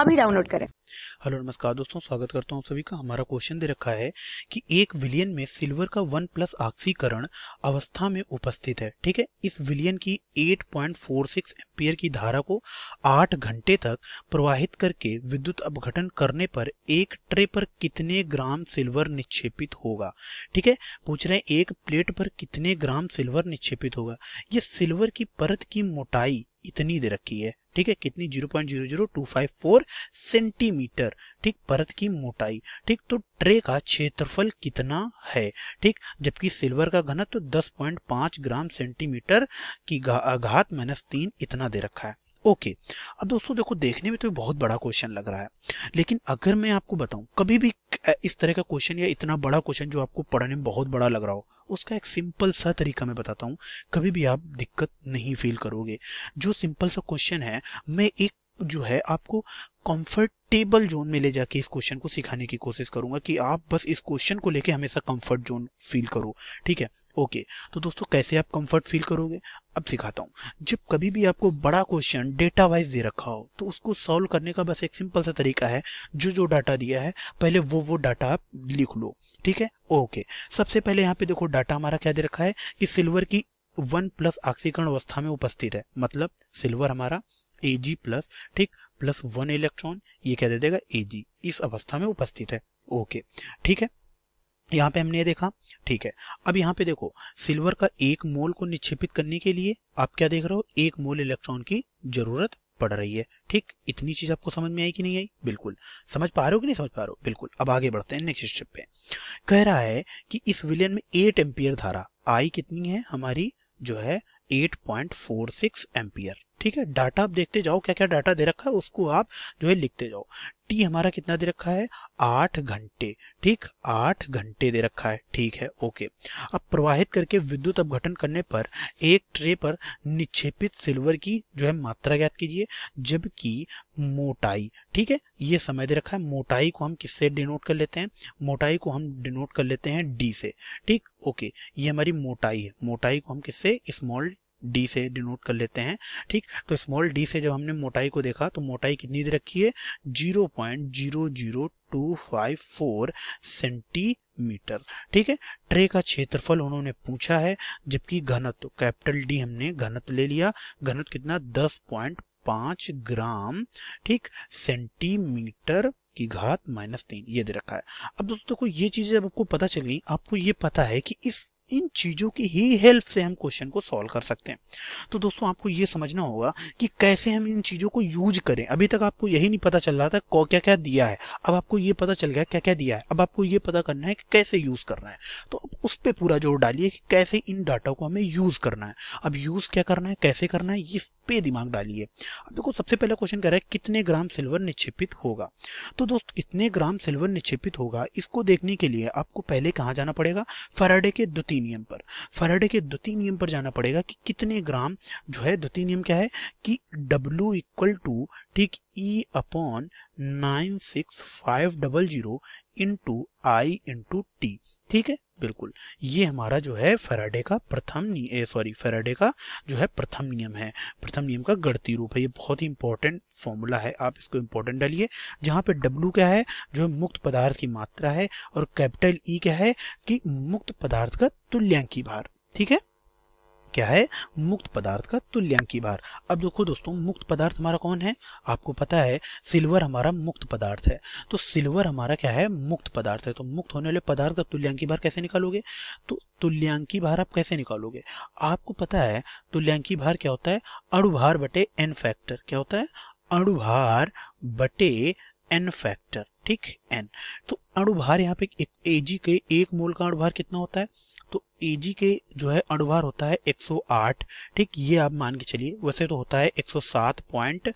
अभी डाउनलोड करें हेलो नमस्कार दोस्तों स्वागत करता हूं सभी का हमारा क्वेश्चन दे रखा है कि एक विलियन में सिल्वर का वन प्लस ऑक्सीकरण अवस्था में उपस्थित है ठीक है इस विलियन की 8.46 एम्पियर की धारा को 8 घंटे तक प्रवाहित करके विद्युत अपघटन करने पर एक ट्रे पर कितने ग्राम सिल्वर निक्षेपित होगा ठीक है पूछ रहे हैं एक प्लेट पर कितने ग्राम सिल्वर निक्षेपित होगा ये सिल्वर की परत की मोटाई इतनी दे रखी है ठीक है कितनी 0.00254 सेंटीमीटर ठीक परत की मोटाई ठीक तो ट्रे का क्षेत्रफल कितना है ठीक जबकि सिल्वर का घनत्व तो 10.5 ग्राम सेंटीमीटर की घात माइनस तीन इतना दे रखा है ओके अब दोस्तों देखो देखने में तो बहुत बड़ा क्वेश्चन लग रहा है लेकिन अगर मैं आपको बताऊं कभी भी इस तरह का क्वेश्चन या इतना बड़ा क्वेश्चन जो आपको पढ़ने में बहुत बड़ा लग रहा हो उसका एक सिंपल सा तरीका मैं बताता हूँ कभी भी आप दिक्कत नहीं फील करोगे जो सिंपल सा क्वेश्चन है मैं एक जो है आपको कंफर्टेबल जोन में ले जाके इस क्वेश्चन को सिखाने की कोशिश करूंगा कि आप बस इस क्वेश्चन को लेके हमेशा कंफर्ट जोन फील करो ठीक है ओके तो दोस्तों कैसे आप कंफर्ट फील करोगे अब सिखाता हूँ जब कभी भी आपको बड़ा क्वेश्चन डेटा वाइज दे रखा हो तो उसको सॉल्व करने का बस एक सिंपल सा तरीका है जो जो डाटा दिया है पहले वो वो डाटा आप लिख लो ठीक है ओके सबसे पहले यहाँ पे देखो डाटा हमारा क्या दे रखा है कि सिल्वर की वन प्लस अवस्था में उपस्थित है मतलब सिल्वर हमारा ए जी प्लस ठीक प्लस वन इलेक्ट्रॉन ये क्या दे देगा ए जी इस अवस्था में उपस्थित है ओके ठीक है यहाँ पे हमने देखा ठीक है अब यहाँ पे देखो सिल्वर का एक मोल को निक्षेपित करने के लिए आप क्या देख रहे हो एक मोल इलेक्ट्रॉन की जरूरत पड़ रही है ठीक इतनी चीज आपको समझ में आई कि नहीं आई बिल्कुल समझ पा रहे हो कि नहीं समझ पा रहे हो बिल्कुल अब आगे बढ़ते हैं नेक्स्ट स्टेप पे कह रहा है कि इस विलियन में एट एम्पियर धारा आई कितनी है हमारी जो है एट पॉइंट सिक्स एम्पियर ठीक है डाटा आप देखते जाओ क्या क्या डाटा दे रखा है उसको आप जो है लिखते जाओ टी हमारा कितना दे रखा है आठ घंटे ठीक आठ घंटे दे रखा है ठीक है ओके अब प्रवाहित करके विद्युत अपघटन करने पर एक ट्रे पर निक्षेपित सिल्वर की जो है मात्रा ज्ञात कीजिए जबकि मोटाई ठीक है ये समय दे रखा है मोटाई को हम किससे डिनोट कर लेते हैं मोटाई को हम डिनोट कर लेते हैं डी से ठीक ओके ये हमारी मोटाई है मोटाई को हम किससे स्मॉल डी से डिनोट कर लेते हैं ठीक तो स्मॉल डी से जब हमने मोटाई को देखा तो मोटाई कितनी दे रखी है zero point zero zero two five four centimetre ठीक है ट्रे का क्षेत्रफल उन्होंने पूछा है जबकि घनत्व कैपिटल डी हमने घनत्व ले लिया घनत्व कितना दस पॉइंट पांच ग्राम ठीक सेंटीमीटर की घात माइनस तीन ये दे रखा है अब दोस्तों को ये चीजें जब आपको पता चल गई आपको ये पता है कि इस इन चीज़ों की ही हेल्प से हम क्वेश्चन को सॉल्व कर सकते हैं तो दोस्तों आपको ये समझना होगा कि कैसे हम इन चीज़ों को यूज करें अभी तक आपको यही नहीं पता चल रहा था कौ क्या क्या दिया है अब आपको ये पता चल गया क्या क्या दिया है अब आपको ये पता करना है कि कैसे यूज़ करना है तो अब उस पर पूरा जोर डालिए कि कैसे इन डाटा को हमें यूज़ करना है अब यूज़ क्या करना है कैसे करना है इस पे दिमाग डालिए अब देखो सबसे पहला क्वेश्चन कह रहा है कितने ग्राम सिल्वर निक्षेपित होगा तो दोस्त कितने ग्राम सिल्वर निक्षेपित होगा इसको देखने के लिए आपको पहले कहाँ जाना पड़ेगा फराडे के द्वितीय नियम पर फराडे के द्वितीय नियम पर जाना पड़ेगा कि कितने ग्राम जो है द्वितीय नियम क्या है कि W इक्वल टू ठीक E upon zero into I into T ठीक है बिल्कुल ये हमारा जो है फेराडे का प्रथम सॉरी फेराडे का जो है प्रथम नियम है प्रथम नियम का गणती रूप है ये बहुत ही इंपॉर्टेंट फॉर्मूला है आप इसको इंपॉर्टेंट डालिए जहाँ पे डब्लू क्या है जो है मुक्त पदार्थ की मात्रा है और कैपिटल ई e क्या है कि मुक्त पदार्थ का तुल्यांकी भार ठीक है क्या है मुक्त पदार्थ का तुल्यांकी भार अब देखो दोस्तों मुक्त पदार्थ हमारा कौन है आपको पता है सिल्वर हमारा मुक्त पदार्थ है तो सिल्वर हमारा क्या है मुक्त पदार्थ है तो मुक्त होने वाले पदार्थ का तुल्यांकी भार कैसे निकालोगे तो तुल्यांकी भार आप कैसे निकालोगे आपको पता है तुल्यांकी भार क्या होता है अणुभार बटे एन फैक्टर क्या होता है अणुभार बटे एन फैक्टर ठीक एन तो अणुभार यहाँ पे एजी के एक मोल का अणुभार कितना होता है तो एजी के जो है अणुभार होता है 108 ठीक ये आप मान के चलिए वैसे तो होता है 107.8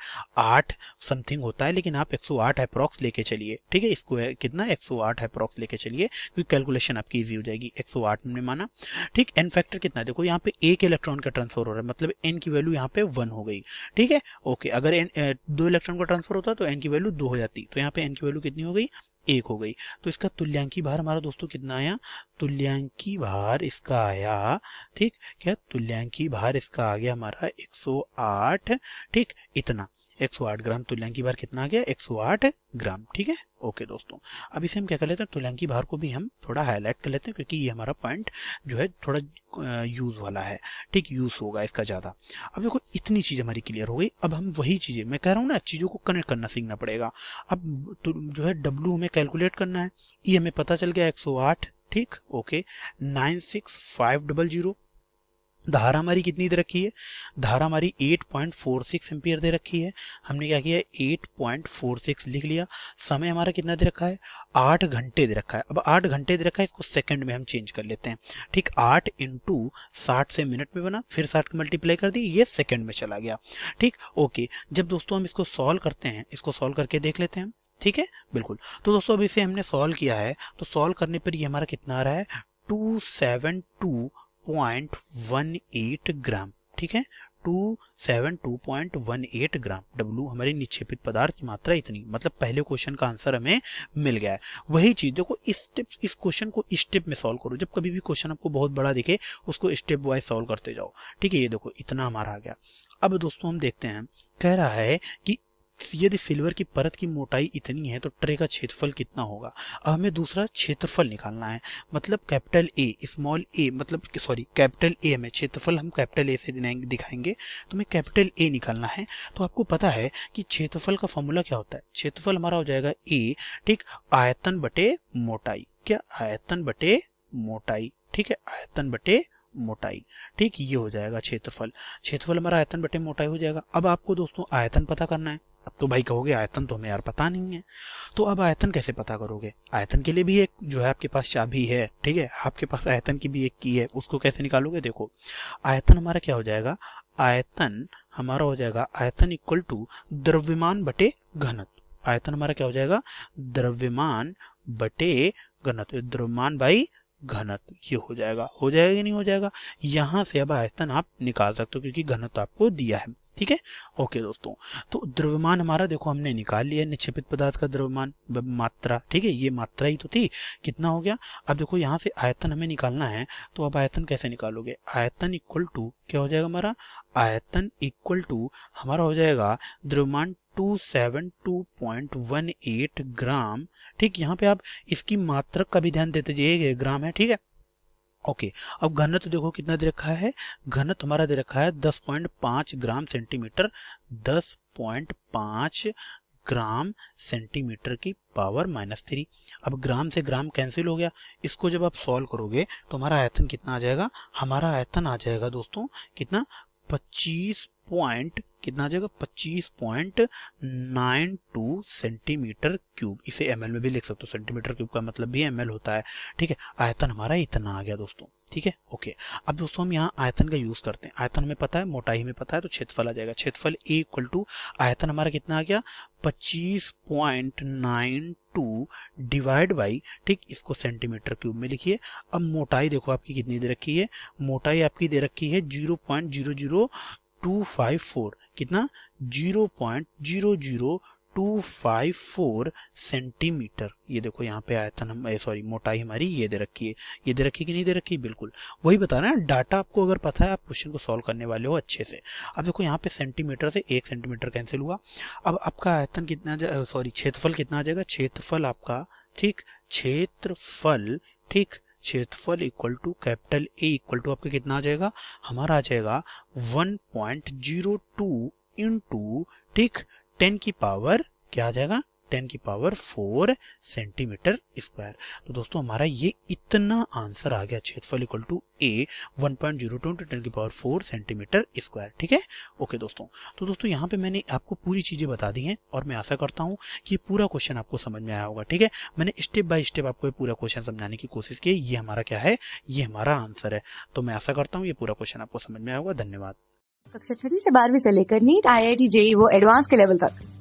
समथिंग होता है लेकिन आप 108 अप्रॉक्स लेके चलिए ठीक है इसको है कितना 108 अप्रॉक्स लेके चलिए क्योंकि कैलकुलेशन आपकी इजी हो जाएगी 108 ने माना ठीक एन फैक्टर कितना है देखो यहाँ पे एक इलेक्ट्रॉन का ट्रांसफर हो रहा है मतलब एन की वैल्यू यहाँ पे वन हो गई ठीक है ओके अगर एन दो इलेक्ट्रॉन का ट्रांसफर होता तो एन की वैल्यू दो हो जाती तो यहाँ पे एन की वैल्यू कितनी हो गई एक हो गई तो इसका तुल्यांकी भार हमारा दोस्तों कितना आया तुल्यांकी भार इसका आया ठीक क्या तुल्यांकी भार इसका आ गया हमारा 108 ठीक इतना 108 ग्राम तुल्यांकी भार कितना आ गया 108 ग्राम ठीक है ओके दोस्तों अब इसे हम क्या कर लेते हैं तुलंकी भार को भी हम थोड़ा हाईलाइट कर लेते हैं क्योंकि ये हमारा पॉइंट जो है थोड़ा यूज़ वाला है ठीक यूज़ होगा इसका ज़्यादा अब देखो इतनी चीज़ हमारी क्लियर हो गई अब हम वही चीज़ें मैं कह रहा हूँ ना चीज़ों को कनेक्ट करना सीखना पड़ेगा अब तो जो है डब्ल्यू हमें कैलकुलेट करना है ये e हमें पता चल गया एक ठीक okay nine six five double zero धारा हमारी कितनी दे रखी है धारा हमारी 8.46 पॉइंट एम्पियर दे रखी है हमने क्या किया 8.46 लिख लिया समय हमारा कितना दे रखा है 8 घंटे दे रखा है अब 8 घंटे दे रखा है इसको सेकंड में हम चेंज कर लेते हैं ठीक 8 इंटू साठ से मिनट में बना फिर 60 को मल्टीप्लाई कर दी ये सेकंड में चला गया ठीक ओके जब दोस्तों हम इसको सॉल्व करते हैं इसको सॉल्व करके देख लेते हैं ठीक है बिल्कुल तो दोस्तों अभी इसे हमने सॉल्व किया है तो सॉल्व करने पर ये हमारा कितना आ रहा है two point one eight gram ठीक है two seven two point one eight gram W हमारी निक्षेपित पदार्थ की मात्रा इतनी मतलब पहले क्वेश्चन का आंसर हमें मिल गया है वही चीज देखो इस स्टेप इस क्वेश्चन को स्टेप में सॉल्व करो जब कभी भी क्वेश्चन आपको बहुत बड़ा दिखे उसको स्टेप वाइज सॉल्व करते जाओ ठीक है ये देखो इतना हमारा आ गया अब दोस्तों हम देखते हैं कह रहा है कि तो यदि सिल्वर की परत की मोटाई इतनी है तो ट्रे का क्षेत्रफल कितना होगा अब हमें दूसरा क्षेत्रफल निकालना है मतलब कैपिटल ए स्मॉल ए मतलब सॉरी कैपिटल ए हमें क्षेत्रफल हम कैपिटल ए से दिखाएंगे तो हमें कैपिटल ए निकालना है तो आपको पता है कि क्षेत्रफल का फॉर्मूला क्या होता है क्षेत्रफल हमारा हो जाएगा ए ठीक आयतन बटे मोटाई क्या आयतन बटे मोटाई ठीक है आयतन बटे मोटाई ठीक ये हो जाएगा क्षेत्रफल क्षेत्रफल हमारा आयतन बटे मोटाई हो जाएगा अब आपको दोस्तों आयतन पता करना है अब तो भाई कहोगे आयतन तो हमें यार पता नहीं है तो अब आयतन कैसे पता करोगे आयतन के लिए भी एक जो है आपके पास चाबी है ठीक है आपके पास आयतन की भी एक की है उसको कैसे निकालोगे देखो आयतन हमारा क्या हो जाएगा आयतन हमारा हो जाएगा आयतन इक्वल टू द्रव्यमान बटे घनत्व आयतन हमारा क्या हो जाएगा द्रव्यमान बटे घनत्व द्रव्यमान बाई घनत्व ये हो जाएगा हो जाएगा कि नहीं हो जाएगा यहाँ से अब आयतन आप निकाल सकते हो क्योंकि घनत्व आपको दिया है ठीक है ओके दोस्तों तो द्रव्यमान हमारा देखो हमने निकाल लिया निक्षेपित पदार्थ का द्रव्यमान मात्रा ठीक है ये मात्रा ही तो थी कितना हो गया अब देखो यहाँ से आयतन हमें निकालना है तो अब आयतन कैसे निकालोगे आयतन इक्वल टू क्या हो जाएगा हमारा आयतन इक्वल टू हमारा हो जाएगा द्रव्यमान 272.18 ग्राम ठीक यहाँ पे आप इसकी मात्रक का भी ध्यान देते जाइए ग्राम है ठीक है ओके अब घनत्व देखो कितना दे रखा है घनत्व हमारा दे रखा है 10.5 ग्राम सेंटीमीटर 10.5 ग्राम सेंटीमीटर की पावर माइनस थ्री अब ग्राम से ग्राम कैंसिल हो गया इसको जब आप सॉल्व करोगे तो हमारा आयतन कितना आ जाएगा हमारा आयतन आ जाएगा दोस्तों कितना पच्चीस पॉइंट कितना आ जाएगा पच्चीस point nine two centimetre cube इसे एम में भी लिख सकते हो सेंटीमीटर क्यूब का मतलब भी एम होता है ठीक है आयतन हमारा इतना आ गया दोस्तों ठीक है ओके अब दोस्तों हम यहाँ आयतन का यूज करते हैं आयतन में पता है मोटाई में पता है तो क्षेत्रफल आ जाएगा क्षेत्रफल ए इक्वल टू आयतन हमारा कितना आ गया पच्चीस point nine two divide by ठीक इसको सेंटीमीटर क्यूब में लिखिए अब मोटाई देखो आपकी कितनी दे रखी है मोटाई आपकी दे रखी है zero point zero zero two five four कितना zero point zero zero two five four centimetre ये देखो यहाँ पे आयतन हम सॉरी मोटाई हमारी ये दे रखी है ये दे रखी कि नहीं दे रखी बिल्कुल वही बता रहे हैं डाटा आपको अगर पता है आप क्वेश्चन को सॉल्व करने वाले हो अच्छे से अब देखो यहाँ पे सेंटीमीटर से एक सेंटीमीटर कैंसिल हुआ अब आपका आयतन कितना सॉरी क्षेत्रफल कितना आ जाएगा क्षेत्रफल आपका ठीक क्षेत्रफल ठीक क्षेत्रफल equal to capital A equal to आपका कितना आ जाएगा हमारा आ जाएगा 1.02 पॉइंट जीरो टू टू ठीक टेन की पावर क्या आ जाएगा टेन की पावर फोर सेंटीमीटर स्क्वायर तो दोस्तों हमारा ये इतना आंसर आ गया क्षेत्रफल equal to A one point zero two ten की पावर फोर सेंटीमीटर स्क्वायर ठीक है ओके दोस्तों तो दोस्तों यहाँ पे मैंने आपको पूरी चीज़ें बता दी हैं और मैं आशा करता हूँ कि पूरा क्वेश्चन आपको समझ में आया होगा ठीक है मैंने स्टेप बाय स्टेप आपको पूरा क्वेश्चन समझाने की कोशिश की ये हमारा क्या है ये हमारा आंसर है तो मैं आशा करता हूँ ये पूरा क्वेश्चन आपको समझ में आया होगा धन्यवाद कक्षा छठी से बारहवीं से लेकर NEET I I T JEE वो एडवांस के लेवल तक